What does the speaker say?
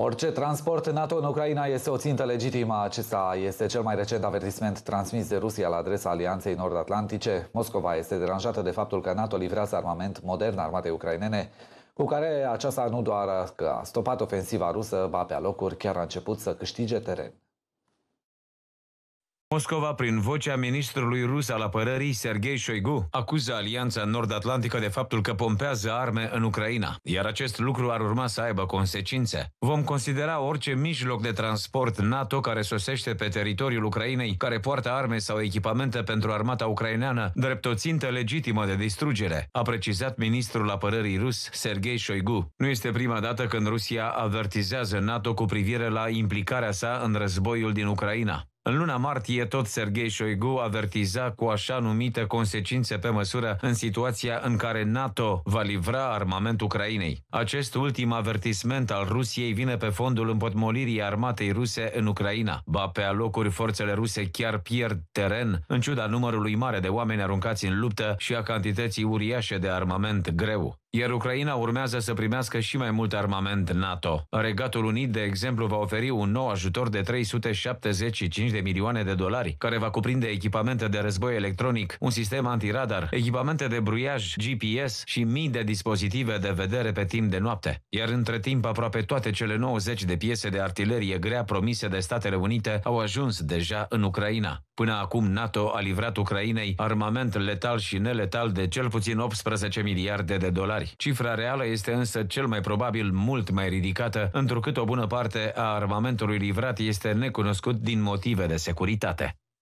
Orice transport NATO în Ucraina este o țintă legitimă. Acesta este cel mai recent avertisment transmis de Rusia la adresa Alianței Nord-Atlantice. Moscova este deranjată de faptul că NATO livrează armament modern armatei ucrainene, cu care aceasta nu doar că a stopat ofensiva rusă, va pe alocuri chiar a început să câștige teren. Moscova, prin vocea ministrului rus al apărării, Sergei Shoigu, acuză Alianța Nord-Atlantică de faptul că pompează arme în Ucraina, iar acest lucru ar urma să aibă consecințe. Vom considera orice mijloc de transport NATO care sosește pe teritoriul Ucrainei, care poartă arme sau echipamente pentru armata ucraineană, drept o țintă legitimă de distrugere, a precizat ministrul apărării rus, Sergei Shoigu. Nu este prima dată când Rusia avertizează NATO cu privire la implicarea sa în războiul din Ucraina. În luna martie, tot Sergei Șoigu avertiza cu așa numite consecințe pe măsură în situația în care NATO va livra armament Ucrainei. Acest ultim avertisment al Rusiei vine pe fondul împotmolirii armatei ruse în Ucraina. Ba pe alocuri, forțele ruse chiar pierd teren, în ciuda numărului mare de oameni aruncați în luptă și a cantității uriașe de armament greu iar Ucraina urmează să primească și mai mult armament NATO. Regatul Unit, de exemplu, va oferi un nou ajutor de 375 de milioane de dolari, care va cuprinde echipamente de război electronic, un sistem antiradar, echipamente de bruiaj, GPS și mii de dispozitive de vedere pe timp de noapte. Iar între timp, aproape toate cele 90 de piese de artilerie grea promise de Statele Unite au ajuns deja în Ucraina. Până acum, NATO a livrat Ucrainei armament letal și neletal de cel puțin 18 miliarde de dolari dolari. Cifra reală este însă cel mai probabil mult mai ridicată, întrucât o bună parte a armamentului livrat este necunoscut din motive de securitate.